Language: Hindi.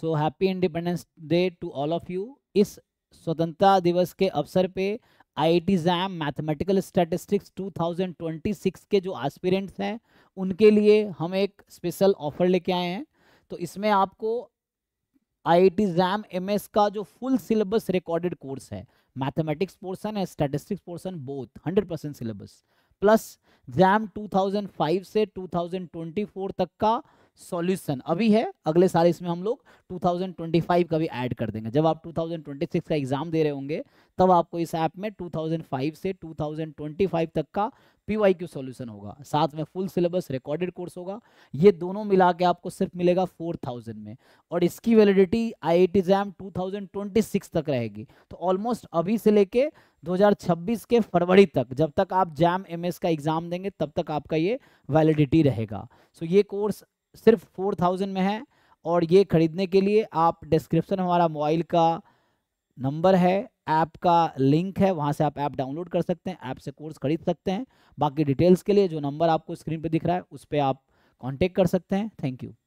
so happy independence day to all of you इस स्वतंत्रता दिवस के अवसर पे I I JAM mathematical statistics 2026 के जो एस्पिरेंट्स हैं उनके लिए हम एक स्पेशल ऑफर लेके आए हैं तो इसमें आपको आई आई जैम एम का जो फुल सिलेबस रिकॉर्डेड कोर्स है मैथमेटिक्स पोर्सन है statistics portion both 100 percent syllabus plus JAM 2005 से 2024 तक का सॉल्यूशन अभी है अगले साल इसमें हम लोग 2025 का भी ऐड कर देंगे जब आप 2026 का एग्जाम दे रहे होंगे तब आपको इस ऐप में 2005 से 2025 तक का पी वाई क्यू सोल्यूशन होगा साथ में फुल सिलेबस रिकॉर्डेड कोर्स होगा ये दोनों मिला के आपको सिर्फ मिलेगा 4000 में और इसकी validity I I T exam two तक रहेगी तो ऑलमोस्ट अभी से लेके 2026 के फरवरी तक जब तक आप जैम एमएस का एग्जाम देंगे तब तक आपका ये वैलिडिटी रहेगा सो so ये कोर्स सिर्फ फोर थाउजेंड में है और ये ख़रीदने के लिए आप डिस्क्रिप्शन हमारा मोबाइल का नंबर है ऐप का लिंक है वहाँ से आप ऐप डाउनलोड कर सकते हैं ऐप से कोर्स खरीद सकते हैं बाकी डिटेल्स के लिए जो नंबर आपको स्क्रीन पर दिख रहा है उस पर आप कॉन्टेक्ट कर सकते हैं थैंक यू